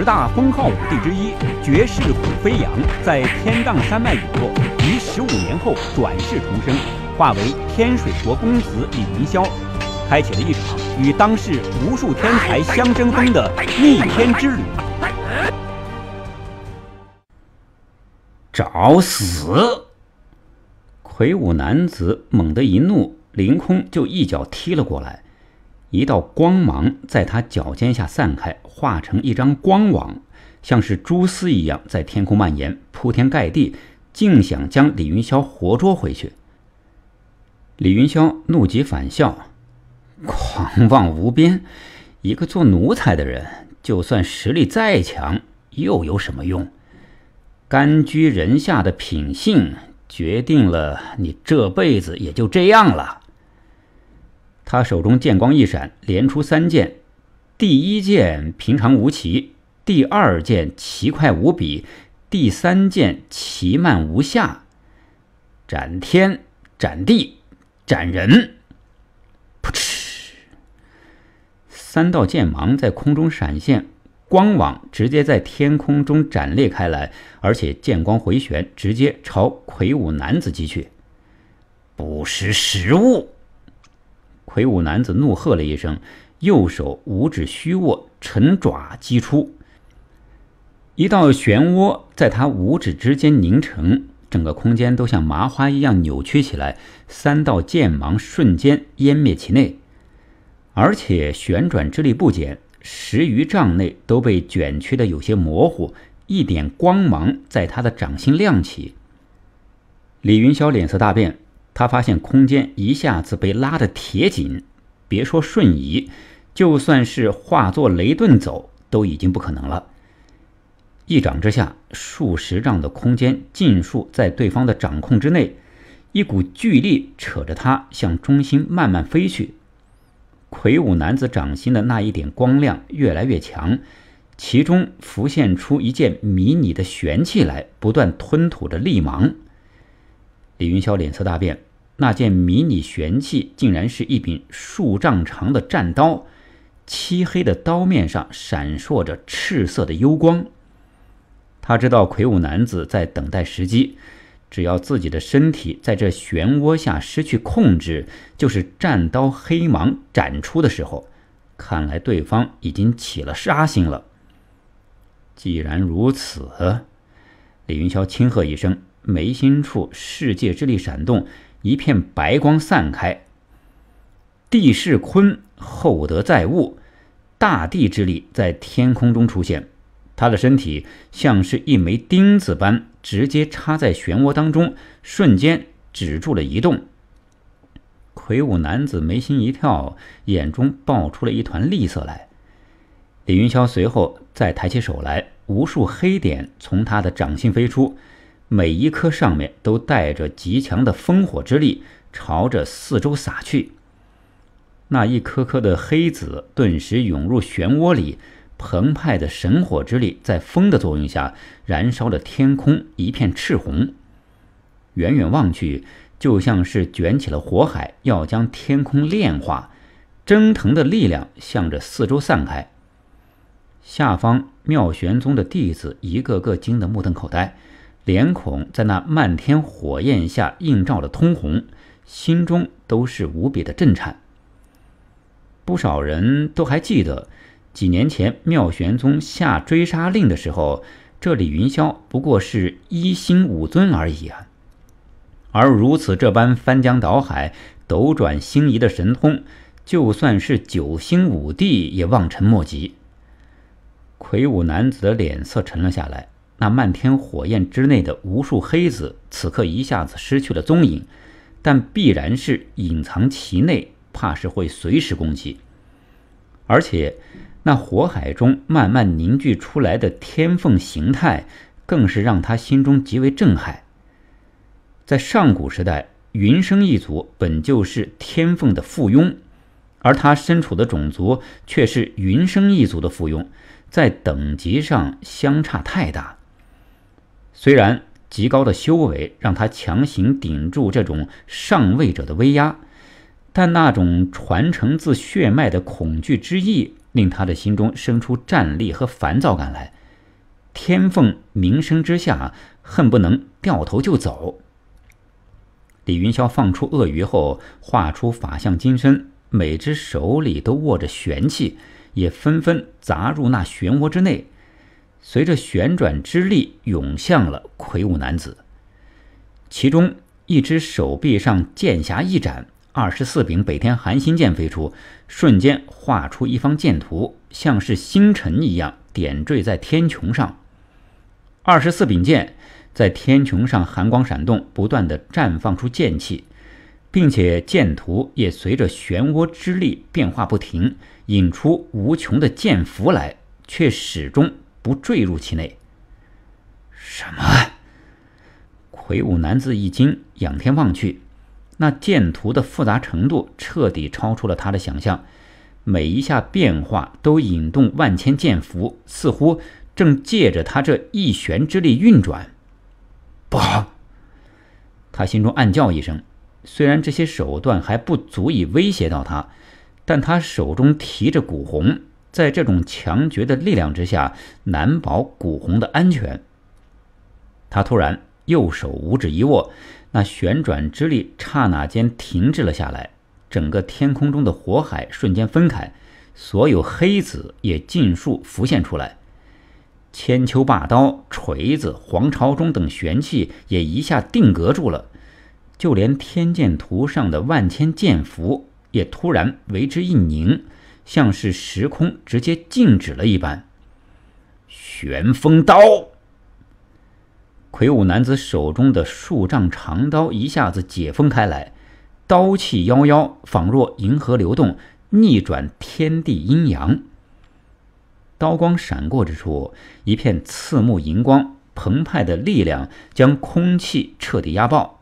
十大封号武帝之一，绝世虎飞扬在天荡山脉陨落，于十五年后转世重生，化为天水国公子李云霄，开启了一场与当世无数天才相争锋的逆天之旅。找死！魁梧男子猛地一怒，凌空就一脚踢了过来，一道光芒在他脚尖下散开。化成一张光网，像是蛛丝一样在天空蔓延，铺天盖地，竟想将李云霄活捉回去。李云霄怒极反笑，狂妄无边。一个做奴才的人，就算实力再强，又有什么用？甘居人下的品性，决定了你这辈子也就这样了。他手中剑光一闪，连出三剑。第一剑平常无奇，第二剑奇快无比，第三剑奇慢无下。斩天，斩地，斩人！噗嗤，三道剑芒在空中闪现，光网直接在天空中斩裂开来，而且剑光回旋，直接朝魁梧男子击去。不识时务！魁梧男子怒喝了一声。右手五指虚握，沉爪击出，一道漩涡在他五指之间凝成，整个空间都像麻花一样扭曲起来。三道剑芒瞬间湮灭其内，而且旋转之力不减，十余丈内都被卷曲的有些模糊。一点光芒在他的掌心亮起，李云霄脸色大变，他发现空间一下子被拉得铁紧，别说瞬移。就算是化作雷遁走，都已经不可能了。一掌之下，数十丈的空间尽数在对方的掌控之内。一股巨力扯着他向中心慢慢飞去。魁梧男子掌心的那一点光亮越来越强，其中浮现出一件迷你的玄器来，不断吞吐着力芒。李云霄脸色大变，那件迷你玄器竟然是一柄数丈长的战刀。漆黑的刀面上闪烁着赤色的幽光。他知道魁梧男子在等待时机，只要自己的身体在这漩涡下失去控制，就是战刀黑芒展出的时候。看来对方已经起了杀心了。既然如此，李云霄轻喝一声，眉心处世界之力闪动，一片白光散开。地势坤，厚德载物。大地之力在天空中出现，他的身体像是一枚钉子般直接插在漩涡当中，瞬间止住了移动。魁梧男子眉心一跳，眼中爆出了一团厉色来。李云霄随后再抬起手来，无数黑点从他的掌心飞出，每一颗上面都带着极强的烽火之力，朝着四周撒去。那一颗颗的黑子顿时涌入漩涡里，澎湃的神火之力在风的作用下燃烧了天空，一片赤红。远远望去，就像是卷起了火海，要将天空炼化。蒸腾的力量向着四周散开。下方妙玄宗的弟子一个个惊得目瞪口呆，脸孔在那漫天火焰下映照的通红，心中都是无比的震颤。不少人都还记得，几年前妙玄宗下追杀令的时候，这李云霄不过是一星武尊而已啊！而如此这般翻江倒海、斗转星移的神通，就算是九星武帝也望尘莫及。魁梧男子的脸色沉了下来，那漫天火焰之内的无数黑子，此刻一下子失去了踪影，但必然是隐藏其内。怕是会随时攻击，而且那火海中慢慢凝聚出来的天凤形态，更是让他心中极为震撼。在上古时代，云生一族本就是天凤的附庸，而他身处的种族却是云生一族的附庸，在等级上相差太大。虽然极高的修为让他强行顶住这种上位者的威压。但那种传承自血脉的恐惧之意，令他的心中生出战栗和烦躁感来。天凤鸣声之下，恨不能掉头就走。李云霄放出鳄鱼后，化出法相金身，每只手里都握着玄器，也纷纷砸入那漩涡之内，随着旋转之力涌向了魁梧男子。其中一只手臂上剑匣一展。二十四柄北天寒星剑飞出，瞬间画出一方剑图，像是星辰一样点缀在天穹上。二十四柄剑在天穹上寒光闪动，不断的绽放出剑气，并且剑图也随着漩涡之力变化不停，引出无穷的剑符来，却始终不坠入其内。什么？魁梧男子一惊，仰天望去。那剑图的复杂程度彻底超出了他的想象，每一下变化都引动万千剑符，似乎正借着他这一旋之力运转。不好！他心中暗叫一声，虽然这些手段还不足以威胁到他，但他手中提着古红，在这种强绝的力量之下，难保古红的安全。他突然。右手五指一握，那旋转之力刹那间停滞了下来。整个天空中的火海瞬间分开，所有黑子也尽数浮现出来。千秋霸刀、锤子、黄朝中等玄器也一下定格住了，就连天剑图上的万千剑符也突然为之一凝，像是时空直接静止了一般。旋风刀。魁梧男子手中的数丈长刀一下子解封开来，刀气妖妖，仿若银河流动，逆转天地阴阳。刀光闪过之处，一片刺目银光，澎湃的力量将空气彻底压爆，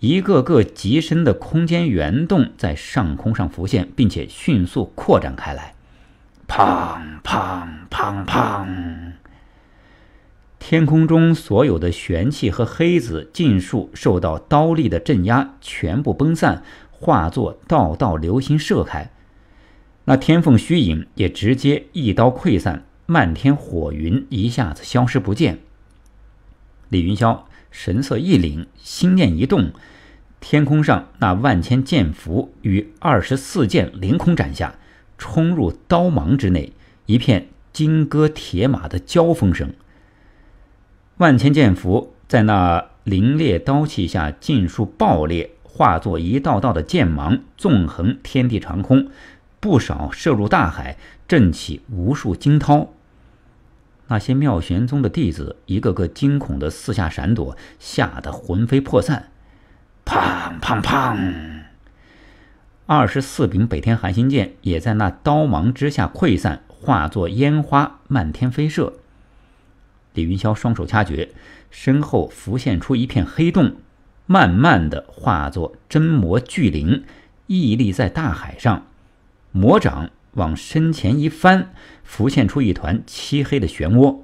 一个个极深的空间圆洞在上空上浮现，并且迅速扩展开来。砰砰砰砰！天空中所有的玄气和黑子尽数受到刀力的镇压，全部崩散，化作道道流星射开。那天凤虚影也直接一刀溃散，漫天火云一下子消失不见。李云霄神色一凛，心念一动，天空上那万千剑符与二十四剑凌空斩下，冲入刀芒之内，一片金戈铁马的交锋声。万千剑符在那凌冽刀气下尽数爆裂，化作一道道的剑芒，纵横天地长空，不少射入大海，震起无数惊涛。那些妙玄宗的弟子一个个惊恐的四下闪躲，吓得魂飞魄散。砰砰砰！二十四柄北天寒星剑也在那刀芒之下溃散，化作烟花漫天飞射。李云霄双手掐诀，身后浮现出一片黑洞，慢慢的化作真魔巨灵，屹立在大海上。魔掌往身前一翻，浮现出一团漆黑的漩涡。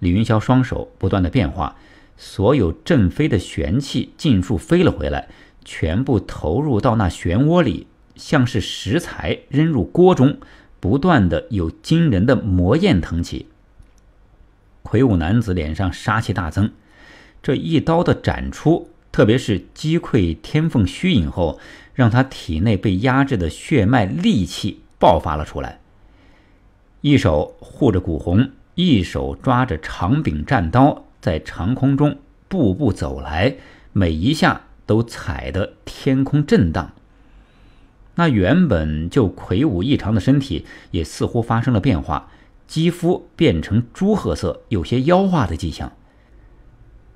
李云霄双手不断的变化，所有震飞的玄气尽数飞了回来，全部投入到那漩涡里，像是食材扔入锅中，不断的有惊人的魔焰腾起。魁梧男子脸上杀气大增，这一刀的斩出，特别是击溃天凤虚影后，让他体内被压制的血脉戾气爆发了出来。一手护着古红，一手抓着长柄战刀，在长空中步步走来，每一下都踩得天空震荡。那原本就魁梧异常的身体，也似乎发生了变化。肌肤变成朱褐色，有些妖化的迹象。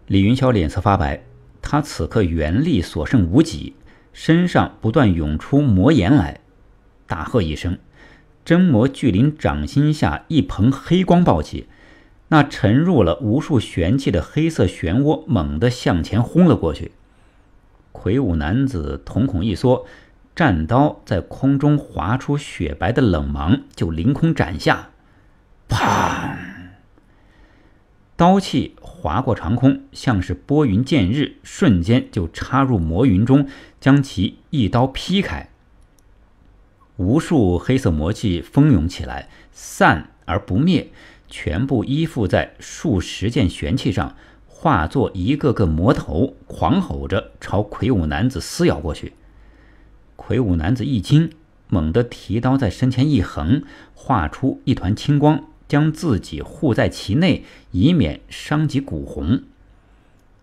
李云霄脸色发白，他此刻元力所剩无几，身上不断涌出魔炎来。大喝一声，真魔巨灵掌心下一蓬黑光暴起，那沉入了无数玄气的黑色漩涡猛地向前轰了过去。魁梧男子瞳孔一缩，战刀在空中划出雪白的冷芒，就凌空斩下。砰！刀气划过长空，像是拨云见日，瞬间就插入魔云中，将其一刀劈开。无数黑色魔气蜂涌起来，散而不灭，全部依附在数十件玄器上，化作一个个魔头，狂吼着朝魁梧男子撕咬过去。魁梧男子一惊，猛地提刀在身前一横，化出一团青光。将自己护在其内，以免伤及古红。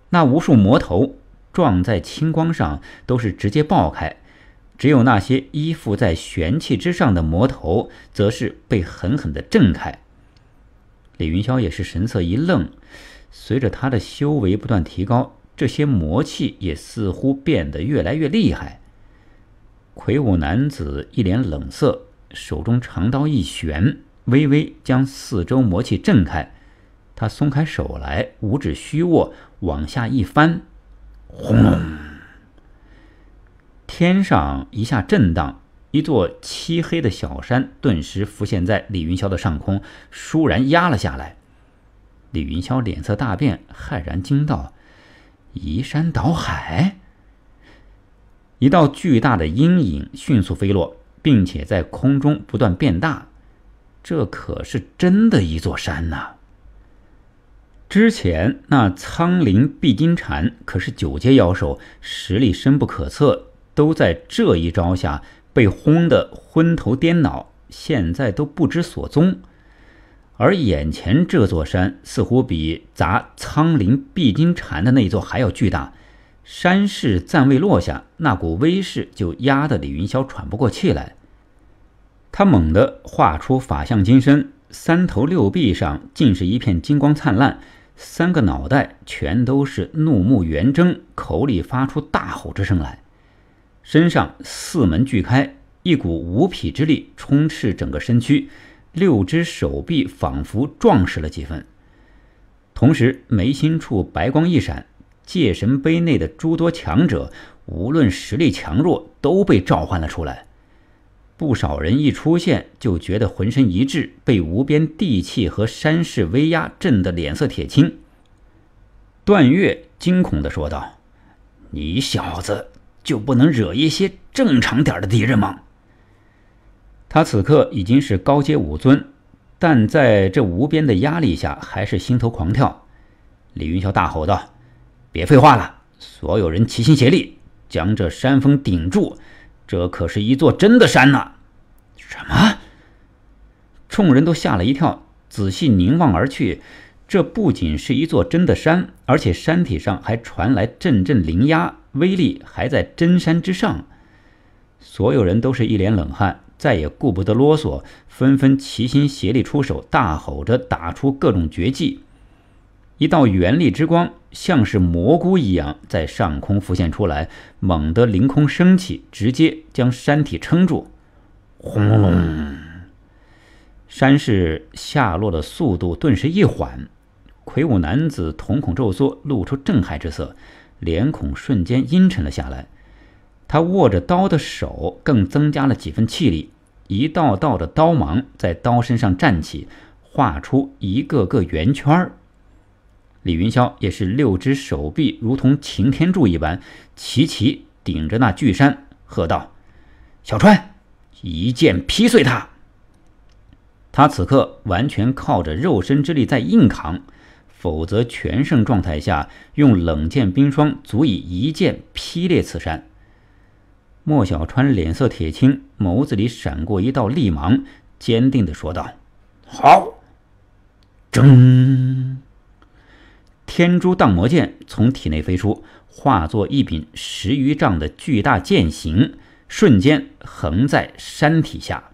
那无数魔头撞在青光上，都是直接爆开；只有那些依附在玄气之上的魔头，则是被狠狠的震开。李云霄也是神色一愣，随着他的修为不断提高，这些魔气也似乎变得越来越厉害。魁梧男子一脸冷色，手中长刀一旋。微微将四周魔气震开，他松开手来，五指虚握，往下一翻，轰！隆！天上一下震荡，一座漆黑的小山顿时浮现在李云霄的上空，倏然压了下来。李云霄脸色大变，骇然惊道：“移山倒海！”一道巨大的阴影迅速飞落，并且在空中不断变大。这可是真的一座山呐！之前那苍灵碧金蝉可是九阶妖兽，实力深不可测，都在这一招下被轰得昏头颠脑，现在都不知所踪。而眼前这座山似乎比砸苍灵碧金蝉的那一座还要巨大，山势暂未落下，那股威势就压得李云霄喘不过气来。他猛地画出法相金身，三头六臂上尽是一片金光灿烂，三个脑袋全都是怒目圆睁，口里发出大吼之声来。身上四门俱开，一股无匹之力充斥整个身躯，六只手臂仿佛壮实了几分。同时眉心处白光一闪，界神碑内的诸多强者，无论实力强弱，都被召唤了出来。不少人一出现就觉得浑身一滞，被无边地气和山势威压震得脸色铁青。段月惊恐的说道：“你小子就不能惹一些正常点的敌人吗？”他此刻已经是高阶武尊，但在这无边的压力下，还是心头狂跳。李云霄大吼道：“别废话了，所有人齐心协力，将这山峰顶住！”这可是一座真的山呐！什么？众人都吓了一跳，仔细凝望而去。这不仅是一座真的山，而且山体上还传来阵阵灵压，威力还在真山之上。所有人都是一脸冷汗，再也顾不得啰嗦，纷纷齐心协力出手，大吼着打出各种绝技。一道原力之光，像是蘑菇一样在上空浮现出来，猛地凌空升起，直接将山体撑住。轰隆隆，山势下落的速度顿时一缓。魁梧男子瞳孔骤缩，露出震撼之色，脸孔瞬间阴沉了下来。他握着刀的手更增加了几分气力，一道道的刀芒在刀身上站起，画出一个个圆圈儿。李云霄也是六只手臂如同擎天柱一般，齐齐顶着那巨山，喝道：“小川，一剑劈碎他！”他此刻完全靠着肉身之力在硬扛，否则全盛状态下，用冷剑冰霜足以一剑劈裂此山。莫小川脸色铁青，眸子里闪过一道厉芒，坚定的说道：“好！”铮！天珠荡魔剑从体内飞出，化作一柄十余丈的巨大剑形，瞬间横在山体下。